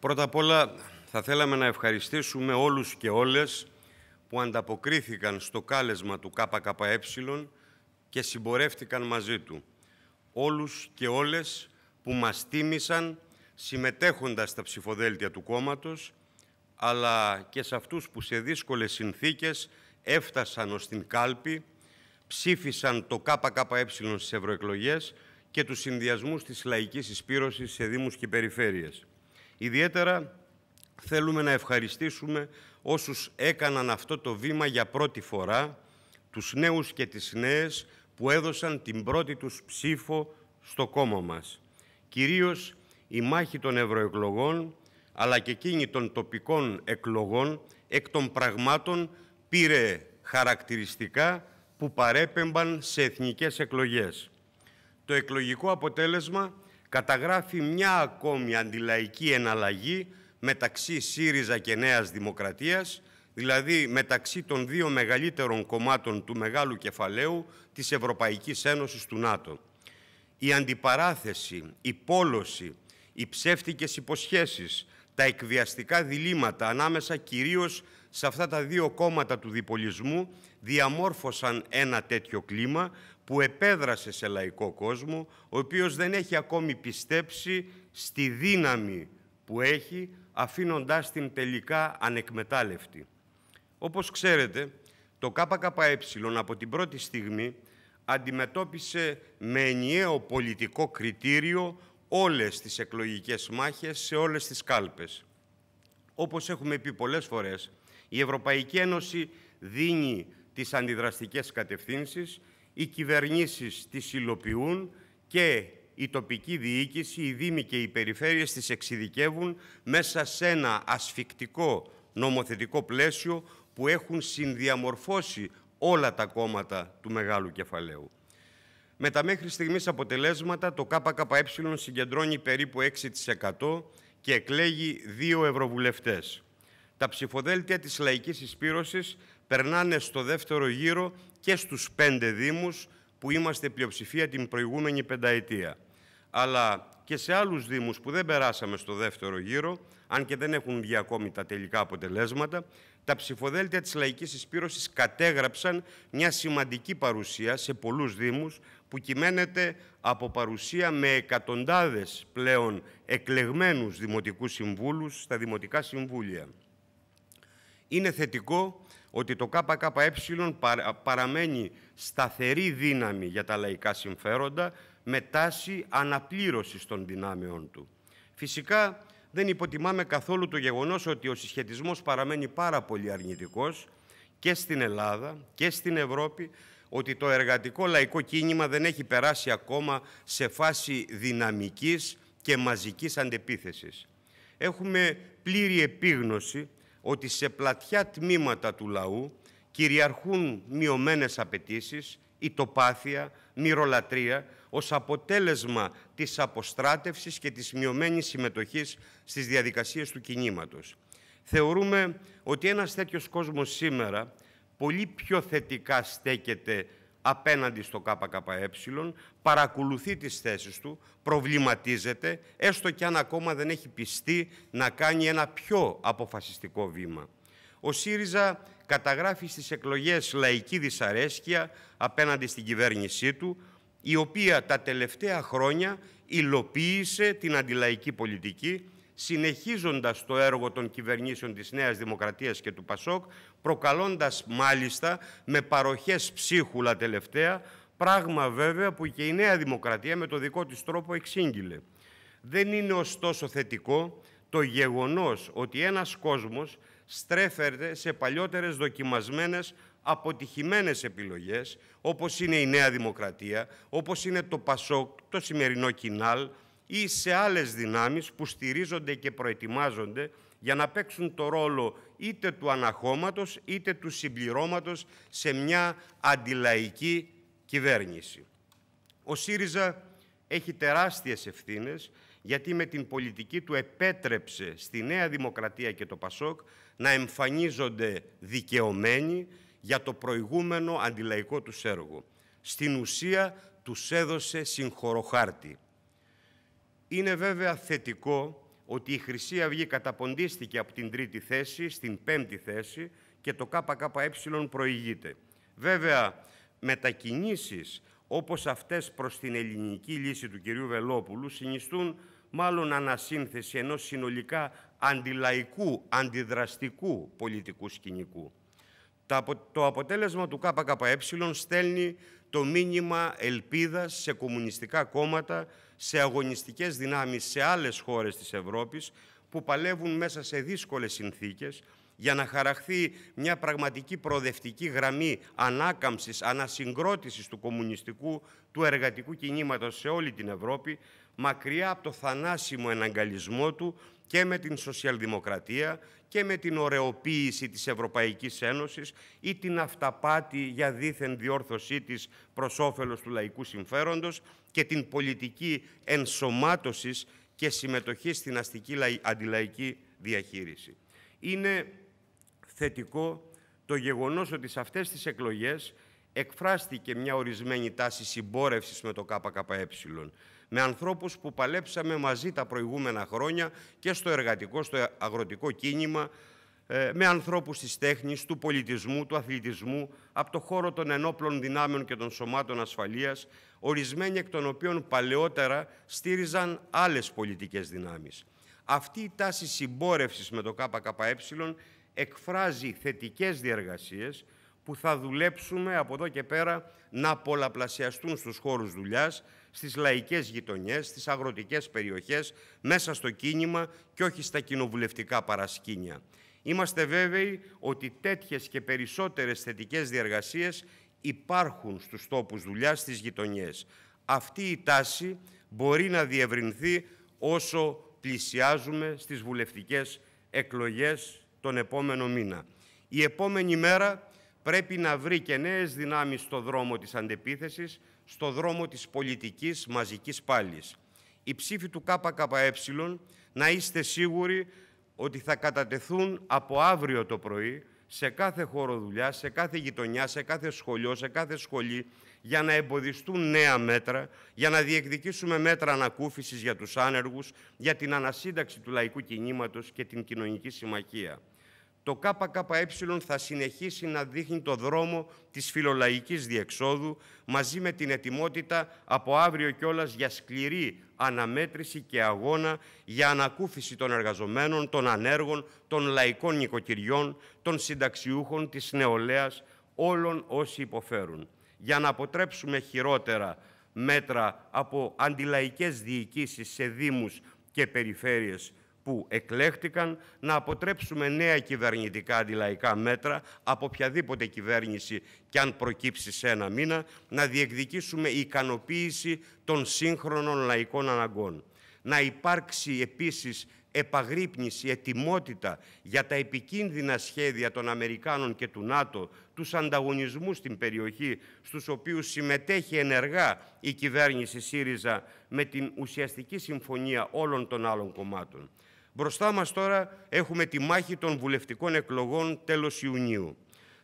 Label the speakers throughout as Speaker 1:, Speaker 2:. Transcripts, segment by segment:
Speaker 1: Πρώτα απ' όλα θα θέλαμε να ευχαριστήσουμε όλους και όλες που ανταποκρίθηκαν στο κάλεσμα του ΚΚΕ και συμπορεύτηκαν μαζί του. Όλους και όλες που μας τίμησαν συμμετέχοντας στα ψηφοδέλτια του κόμματος, αλλά και σε αυτούς που σε δύσκολες συνθήκες έφτασαν ως την κάλπη, ψήφισαν το ΚΚΕ στις ευρωεκλογές και τους συνδυασμούς της λαϊκής εισπύρωσης σε δήμους και περιφέρειες. Ιδιαίτερα θέλουμε να ευχαριστήσουμε όσους έκαναν αυτό το βήμα για πρώτη φορά, τους νέους και τις νέες που έδωσαν την πρώτη τους ψήφο στο κόμμα μας. Κυρίως η μάχη των ευρωεκλογών, αλλά και εκείνη των τοπικών εκλογών, εκ των πραγμάτων πήρε χαρακτηριστικά που παρέπεμπαν σε εθνικές εκλογές. Το εκλογικό αποτέλεσμα καταγράφει μια ακόμη αντιλαϊκή εναλλαγή μεταξύ ΣΥΡΙΖΑ και Νέας Δημοκρατίας, δηλαδή μεταξύ των δύο μεγαλύτερων κομμάτων του μεγάλου κεφαλαίου της Ευρωπαϊκής Ένωσης του ΝΑΤΟ. Η αντιπαράθεση, η πόλωση, οι ψεύτικες υποσχέσεις, τα εκβιαστικά διλήμματα ανάμεσα κυρίως σε αυτά τα δύο κόμματα του διπολισμού διαμόρφωσαν ένα τέτοιο κλίμα που επέδρασε σε λαϊκό κόσμο, ο οποίος δεν έχει ακόμη πιστέψει στη δύναμη που έχει, αφήνοντάς την τελικά ανεκμετάλλευτη. Όπως ξέρετε, το ΚΚΕ από την πρώτη στιγμή αντιμετώπισε με ενιαίο πολιτικό κριτήριο όλες τις εκλογικές μάχες σε όλες τις κάλπες. Όπως έχουμε πει πολλές φορές, η Ευρωπαϊκή Ένωση δίνει τις αντιδραστικές κατευθύνσεις οι κυβερνήσεις τις υλοποιούν και η τοπική διοίκηση, οι δήμοι και οι περιφέρειες τις εξειδικεύουν μέσα σε ένα ασφικτικό νομοθετικό πλαίσιο που έχουν συνδιαμορφώσει όλα τα κόμματα του μεγάλου κεφαλαίου. Με τα μέχρι στιγμής αποτελέσματα, το ΚΚΕ συγκεντρώνει περίπου 6% και εκλέγει δύο ευρωβουλευτές. Τα ψηφοδέλτια της λαϊκής εισπύρωσης περνάνε στο δεύτερο γύρο και στους πέντε Δήμους που είμαστε πλειοψηφία την προηγούμενη πενταετία. Αλλά και σε άλλους Δήμους που δεν περάσαμε στο δεύτερο γύρο, αν και δεν έχουν βγει ακόμη τα τελικά αποτελέσματα, τα ψηφοδέλτια της Λαϊκής Εισπύρωσης κατέγραψαν μια σημαντική παρουσία σε πολλούς Δήμους που κυμαίνεται από παρουσία με εκατοντάδες πλέον εκλεγμένους Δημοτικούς Συμβούλους στα Δημοτικά Συμβούλια. Είναι θετικό ότι το ΚΚΕ παραμένει σταθερή δύναμη για τα λαϊκά συμφέροντα με τάση αναπλήρωσης των δυνάμεών του. Φυσικά δεν υποτιμάμε καθόλου το γεγονός ότι ο συσχετισμός παραμένει πάρα πολύ αρνητικός και στην Ελλάδα και στην Ευρώπη ότι το εργατικό λαϊκό κίνημα δεν έχει περάσει ακόμα σε φάση δυναμικής και μαζικής αντεπίθεσης. Έχουμε πλήρη επίγνωση ότι σε πλατιά τμήματα του λαού κυριαρχούν μειωμένες απαιτήσεις, ητοπάθεια, μυρολατρεία, ως αποτέλεσμα της αποστράτευσης και της μειωμένης συμμετοχής στις διαδικασίες του κινήματος. Θεωρούμε ότι ένας τέτοιος κόσμος σήμερα πολύ πιο θετικά στέκεται απέναντι στο ΚΚΕ, παρακολουθεί τις θέσεις του, προβληματίζεται, έστω και αν ακόμα δεν έχει πιστεί να κάνει ένα πιο αποφασιστικό βήμα. Ο ΣΥΡΙΖΑ καταγράφει στις εκλογές λαϊκή δυσαρέσκεια απέναντι στην κυβέρνησή του, η οποία τα τελευταία χρόνια υλοποίησε την αντιλαϊκή πολιτική, συνεχίζοντας το έργο των κυβερνήσεων της Νέας Δημοκρατίας και του ΠΑΣΟΚ προκαλώντας μάλιστα με παροχές ψίχουλα τελευταία, πράγμα βέβαια που και η Νέα Δημοκρατία με το δικό της τρόπο εξήγηλε. Δεν είναι ωστόσο θετικό το γεγονός ότι ένας κόσμος στρέφεται σε παλιότερες δοκιμασμένες αποτυχημένες επιλογές, όπως είναι η Νέα Δημοκρατία, όπως είναι το ΠΑΣΟΚ, το σημερινό Κινάλ ή σε άλλες δυνάμεις που στηρίζονται και προετοιμάζονται για να παίξουν το ρόλο είτε του αναχώματος είτε του συμπληρώματος σε μια αντιλαϊκή κυβέρνηση. Ο ΣΥΡΙΖΑ έχει τεράστιες ευθύνες γιατί με την πολιτική του επέτρεψε στη Νέα Δημοκρατία και το ΠΑΣΟΚ να εμφανίζονται δικαιωμένοι για το προηγούμενο αντιλαϊκό τους έργο. Στην ουσία τους έδωσε συγχωροχάρτη. Είναι βέβαια θετικό ότι η Χρυσή Αυγή καταποντίστηκε από την τρίτη θέση στην πέμπτη θέση και το ΚΚΕ προηγείται. Βέβαια, μετακινήσεις όπως αυτές προς την ελληνική λύση του κυρίου Βελόπουλου συνιστούν μάλλον ανασύνθεση ενός συνολικά αντιλαϊκού, αντιδραστικού πολιτικού σκηνικού. Το αποτέλεσμα του ΚΚΕ στέλνει το μήνυμα ελπίδας σε κομμουνιστικά κόμματα, σε αγωνιστικές δυνάμεις σε άλλες χώρες της Ευρώπης που παλεύουν μέσα σε δύσκολες συνθήκες, για να χαραχθεί μια πραγματική προοδευτική γραμμή ανάκαμψης, ανασυγκρότησης του κομμουνιστικού, του εργατικού κινήματος σε όλη την Ευρώπη, μακριά από το θανάσιμο εναγκαλισμό του και με την σοσιαλδημοκρατία και με την ωρεοποίηση της Ευρωπαϊκής Ένωσης ή την αυταπάτη για δίθεν διόρθωσή της προς όφελος του λαϊκού συμφέροντος και την πολιτική ενσωμάτωσης και συμμετοχή στην αστική αντιλαϊκή διαχείριση. Είναι θετικό το γεγονός ότι σε αυτές τις εκλογές εκφράστηκε μια ορισμένη τάση συμπόρευσης με το ΚΚΕ, με ανθρώπους που παλέψαμε μαζί τα προηγούμενα χρόνια και στο εργατικό, στο αγροτικό κίνημα, ε, με ανθρώπους της τέχνης, του πολιτισμού, του αθλητισμού, από το χώρο των ενόπλων δυνάμεων και των σωμάτων ασφαλείας, ορισμένοι εκ των οποίων παλαιότερα στήριζαν άλλες πολιτικές δυνάμεις. Αυτή η τάση συμπόρευσης με το ΚΚΕ εκφράζει θετικές διεργασίες που θα δουλέψουμε από εδώ και πέρα να πολλαπλασιαστούν στους χώρους δουλειάς, στις λαϊκές γειτονιές, στις αγροτικές περιοχές, μέσα στο κίνημα και όχι στα κοινοβουλευτικά παρασκήνια. Είμαστε βέβαιοι ότι τέτοιες και περισσότερες θετικές διεργασίες υπάρχουν στους τόπους δουλειάς στις γειτονιές. Αυτή η τάση μπορεί να διευρυνθεί όσο πλησιάζουμε στις βουλευτικές εκλογές τον επόμενο μήνα. Η επόμενη μέρα πρέπει να βρει και νέες δυνάμεις στο δρόμο της αντεπίθεσης, στο δρόμο της πολιτικής μαζικής πάλης. Οι ψήφοι του ΚΚΕ να είστε σίγουροι ότι θα κατατεθούν από αύριο το πρωί σε κάθε χώρο δουλειά, σε κάθε γειτονιά, σε κάθε σχολείο, σε κάθε σχολή, για να εμποδιστούν νέα μέτρα, για να διεκδικήσουμε μέτρα ανακούφισης για τους άνεργους, για την ανασύνταξη του λαϊκού κινήματος και την κοινωνική συμμαχία το ΚΚΕ θα συνεχίσει να δείχνει το δρόμο της φιλολαϊκής διεξόδου μαζί με την ετοιμότητα από αύριο κιόλας για σκληρή αναμέτρηση και αγώνα για ανακούφιση των εργαζομένων, των ανέργων, των λαϊκών νοικοκυριών, των συνταξιούχων, της νεολαίας, όλων όσοι υποφέρουν. Για να αποτρέψουμε χειρότερα μέτρα από αντιλαϊκές διοικήσεις σε δήμους και περιφέρειες που εκλέχτηκαν να αποτρέψουμε νέα κυβερνητικά αντιλαϊκά μέτρα από οποιαδήποτε κυβέρνηση και αν προκύψει σε ένα μήνα, να διεκδικήσουμε ικανοποίηση των σύγχρονων λαϊκών αναγκών. Να υπάρξει επίσης επαγρύπνηση, ετοιμότητα για τα επικίνδυνα σχέδια των Αμερικάνων και του ΝΑΤΟ, τους ανταγωνισμούς στην περιοχή, στους οποίους συμμετέχει ενεργά η κυβέρνηση ΣΥΡΙΖΑ με την ουσιαστική συμφωνία όλων των άλλων κομμάτων. Μπροστά μας τώρα έχουμε τη μάχη των βουλευτικών εκλογών τέλος Ιουνίου.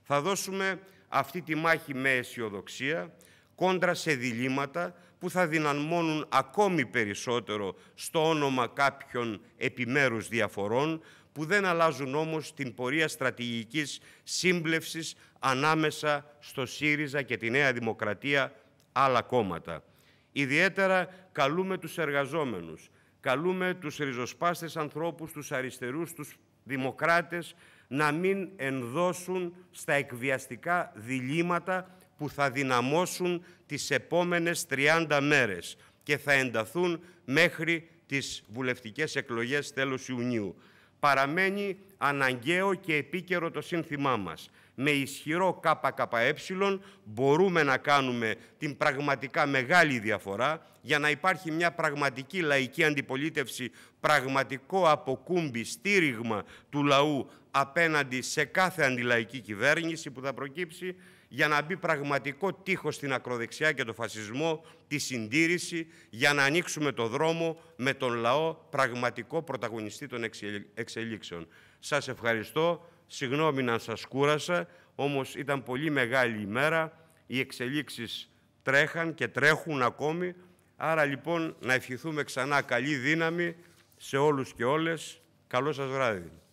Speaker 1: Θα δώσουμε αυτή τη μάχη με αισιοδοξία, κόντρα σε διλήμματα που θα δυναμώνουν ακόμη περισσότερο στο όνομα κάποιων επιμέρους διαφορών που δεν αλλάζουν όμως την πορεία στρατηγικής σύμπλευσης ανάμεσα στο ΣΥΡΙΖΑ και τη Νέα Δημοκρατία άλλα κόμματα. Ιδιαίτερα καλούμε τους εργαζόμενους, καλούμε τους ριζοσπάστες ανθρώπους, τους αριστερούς, τους δημοκράτες να μην ενδώσουν στα εκβιαστικά διλήμματα που θα δυναμώσουν τις επόμενες 30 μέρες και θα ενταθούν μέχρι τις βουλευτικές εκλογές τέλος Ιουνίου. Παραμένει αναγκαίο και επίκαιρο το σύνθημά μας με ισχυρό ΚΚΕ μπορούμε να κάνουμε την πραγματικά μεγάλη διαφορά για να υπάρχει μια πραγματική λαϊκή αντιπολίτευση, πραγματικό αποκούμπι, στήριγμα του λαού απέναντι σε κάθε αντιλαϊκή κυβέρνηση που θα προκύψει, για να μπει πραγματικό τείχος στην ακροδεξιά και το φασισμό, τη συντήρηση, για να ανοίξουμε το δρόμο με τον λαό πραγματικό πρωταγωνιστή των εξελίξεων. Σας ευχαριστώ. Συγγνώμη να σας κούρασα, όμως ήταν πολύ μεγάλη ημέρα, οι εξελίξεις τρέχαν και τρέχουν ακόμη, άρα λοιπόν να ευχηθούμε ξανά καλή δύναμη σε όλους και όλες. Καλό σας βράδυ.